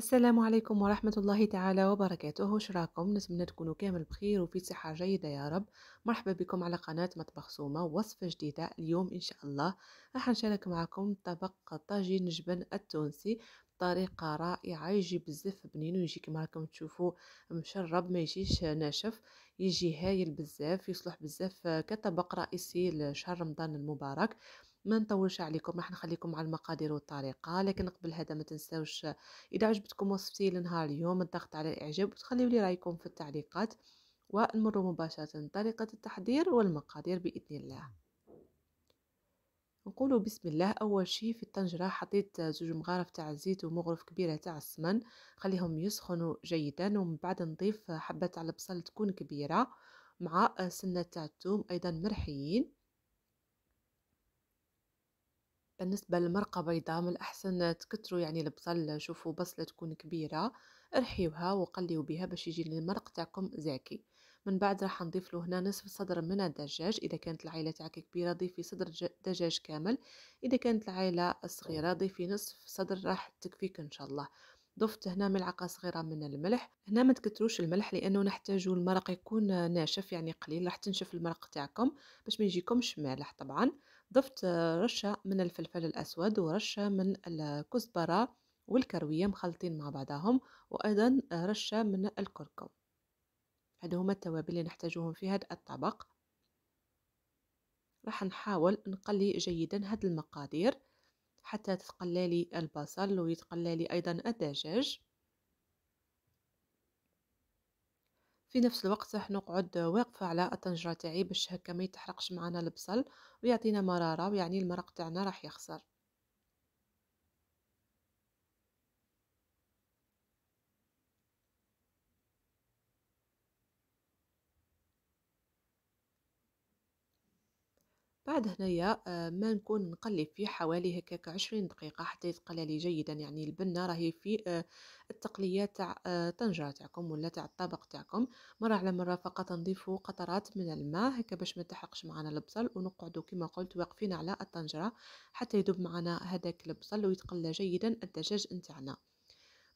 السلام عليكم ورحمة الله تعالى وبركاته شراكم نتمنى تكونوا كامل بخير وفي صحة جيدة يا رب مرحبا بكم على قناة مطبخ سومة وصفة جديدة اليوم إن شاء الله راح نشارك معكم طبق طاجين جبن التونسي طريقة رائعة يجي بزاف بنين ويجي كما راكم تشوفوا مشرب ما يجيش ناشف يجي هايل بزاف يصلح بزاف كطبق رئيسي لشهر رمضان المبارك ما نطولش عليكم راح نخليكم على المقادير والطريقه لكن قبل هذا ما تنساوش اذا عجبتكم وصفتي لنهار اليوم الضغط على الاعجاب وتخليوا لي رايكم في التعليقات ونمر مباشره طريقه التحضير والمقادير باذن الله نقولوا بسم الله اول شيء في الطنجره حطيت زوج مغارف تاع الزيت ومغرف كبيره تاع السمن خليهم يسخنوا جيدا ومن بعد نضيف حبات على البصل تكون كبيره مع سنه تاع الثوم ايضا مرحيين بالنسبة للمرقة بيضاء من الأحسن تكتروا يعني البصل شوفوا بصلة تكون كبيرة رحيوها وقليو بها باش يجي المرق تاعكم زاكي من بعد راح نضيف له هنا نصف صدر من الدجاج اذا كانت العائله تاعك كبيره ضيفي صدر دجاج كامل اذا كانت العائله صغيره ضيفي نصف صدر راح تكفيك ان شاء الله ضفت هنا ملعقه صغيره من الملح هنا ما تكتروش الملح لانه نحتاجو المرق يكون ناشف يعني قليل راح تنشف المرق تاعكم باش ما يجيكمش مالح طبعا ضفت رشة من الفلفل الأسود ورشة من الكزبرة والكروية مخلطين مع بعضهم وأيضا رشة من الكركم هادو هما التوابل اللي نحتاجوهم في هذا الطبق راح نحاول نقلي جيدا هاد المقادير حتى تتقلى لي البصل ويتقلى لي أيضا الدجاج في نفس الوقت راح نقعد واقفة على الطنجرة تاعي باش هكا ما يتحرقش معنا البصل ويعطينا مرارة ويعني المرق تاعنا راح يخسر بعد هنايا آه، ما نكون نقلب فيه حوالي هكاك عشرين دقيقة حتى يتقلى لي جيدا يعني البنة راهي في آه، التقلية تاع آه، طنجره تاعكم ولا تاع الطبق تاعكم مرة على مرة فقط نضيفوا قطرات من الماء هكا باش ما تحرقش معنا البصل ونقعدوا كما قلت واقفين على الطنجرة حتى يذوب معنا هذاك البصل ويتقلى جيدا الدجاج نتاعنا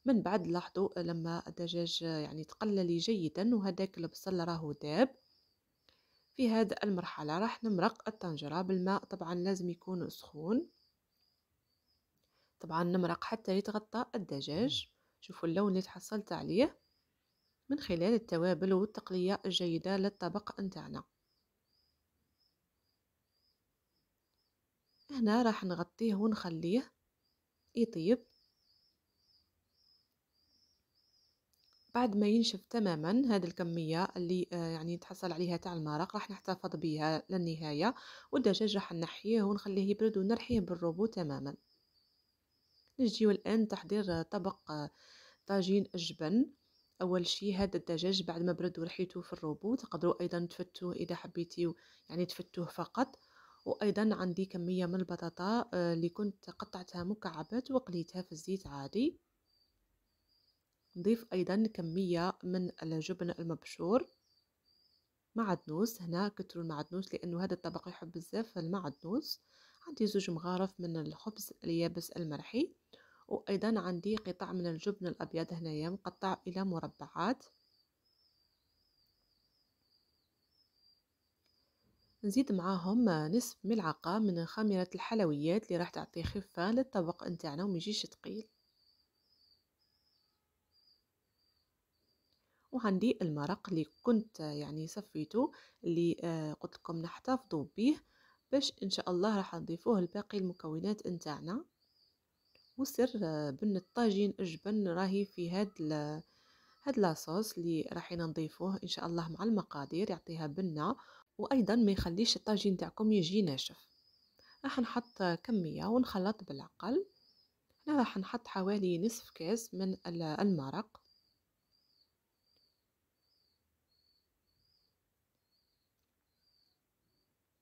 من بعد لاحظوا لما الدجاج يعني تقلى لي جيدا وهذاك البصل راهو داب في هاد المرحلة راح نمرق الطنجرة بالماء طبعا لازم يكون سخون طبعا نمرق حتى يتغطى الدجاج شوفوا اللون اللي تحصلت عليه من خلال التوابل والتقلية الجيدة للطبق نتاعنا هنا راح نغطيه ونخليه يطيب بعد ما ينشف تماما هذه الكمية اللي آه، يعني تحصل عليها تاع المرق راح نحتفظ بها للنهاية والدجاج راح نحيه ونخليه يبرد ونرحيه بالروبو تماما نجيو الآن تحضير طبق آه، طاجين الجبن اول شيء هذا الدجاج بعد ما برد ورحيته في الروبو تقدروا ايضا تفتوه اذا حبيتي يعني تفتوه فقط وايضا عندي كميه من البطاطا آه، اللي كنت قطعتها مكعبات وقليتها في الزيت عادي نضيف أيضا كمية من الجبن المبشور معدنوس هنا كتروا المعدنوس لأنه هذا الطبق يحب بزاف المعدنوس عندي زوج مغارف من الخبز اليابس المرحي وأيضا عندي قطع من الجبن الأبيض هنايا مقطع إلى مربعات نزيد معاهم نصف ملعقة من خميرة الحلويات اللي راح تعطي خفة للطبق نتاعنا وما يجيش ثقيل وعندي المرق اللي كنت يعني صفيته اللي آه، قلت لكم نحتفظوا به باش ان شاء الله راح نضيفوه لباقي المكونات نتاعنا وسر آه، بن الطاجين الجبن راهي في هاد هاد لاصوص اللي راحين نضيفوه ان شاء الله مع المقادير يعطيها بنه وايضا ما يخليش الطاجين تاعكم يجي ناشف راح نحط كميه ونخلط بالعقل هنا راح نحط حوالي نصف كاس من المرق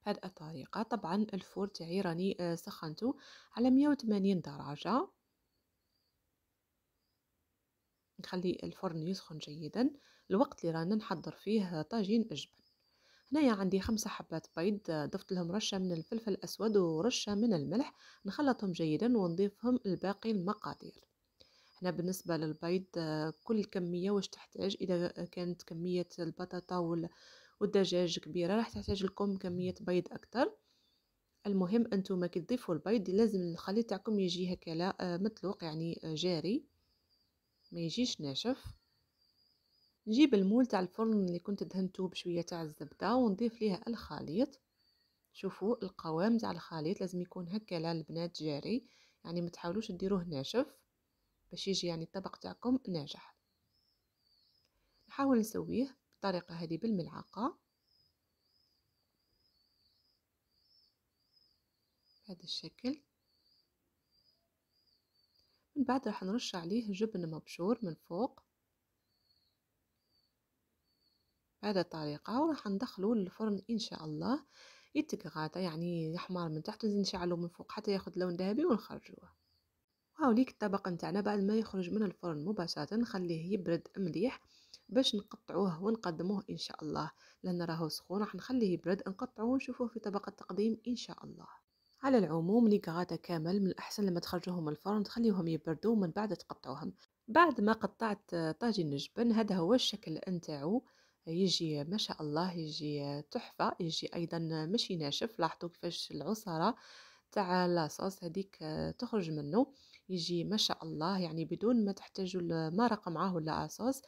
بهذه الطريقة طبعا الفور تاعي راني آه، سخنته على 180 درجة نخلي الفرن يسخن جيدا الوقت اللي رانا نحضر فيه طاجين الجبن هنايا عندي خمسة حبات بيض آه، ضفت لهم رشة من الفلفل الأسود ورشة من الملح نخلطهم جيدا ونضيفهم لباقي المقادير هنا بالنسبة للبيض آه، كل كمية واش تحتاج إذا كانت كمية البطاطا والدجاج كبيره راح تحتاج لكم كميه بيض اكثر المهم انتم كي تضيفوا البيض لازم الخليط تاعكم يجي هكا آه، مطلوق يعني آه، جاري ما يجيش ناشف نجيب المول تاع الفرن اللي كنت دهنته بشويه تاع الزبده ونضيف ليها الخليط شوفوا القوام تاع الخليط لازم يكون هكا البنات جاري يعني ما تحاولوش ديروه ناشف باش يجي يعني الطبق تاعكم ناجح نحاول نسويه الطريقة هذه بالملعقة بهذا الشكل من بعد راح نرش عليه جبن مبشور من فوق بهذا الطريقة وراح ندخله للفرن إن شاء الله يتقغاطى يعني يحمر من تحت ونزيد نشعلو من فوق حتى ياخد لون ذهبي ونخرجوه وهاوليك الطبق نتاعنا بعد ما يخرج من الفرن مباشرة نخليه يبرد مليح باش نقطعوه ونقدموه ان شاء الله لان راهو سخون راح نخليه يبرد نقطعوه ونشوفوه في طبق التقديم ان شاء الله على العموم لي كامل من الاحسن لما تخرجوهم من الفرن تخليهم يبردوا ومن بعد تقطعوهم بعد ما قطعت طاجين الجبن هذا هو الشكل نتاعو يجي ما شاء الله يجي تحفه يجي ايضا ماشي ناشف لاحظوا كيفاش العصاره تاع لاصوص هذيك تخرج منه يجي ما شاء الله يعني بدون ما تحتاجوا المرق معاه ولا اصوص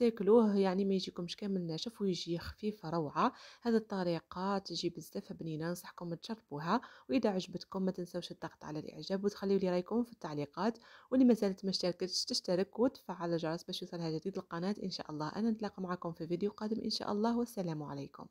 تاكلوه يعني ما يجيكمش كامل ناشف ويجي خفيف روعه هذه الطريقه تجي بزاف بنينه نصحكم تجربوها واذا عجبتكم ما تنساوش الضغط على الاعجاب وتخليو لي رايكم في التعليقات واللي مازالت ما اشتركتش تشترك وتفعل الجرس باش يوصلها جديد القناه ان شاء الله انا نتلاقى معكم في فيديو قادم ان شاء الله والسلام عليكم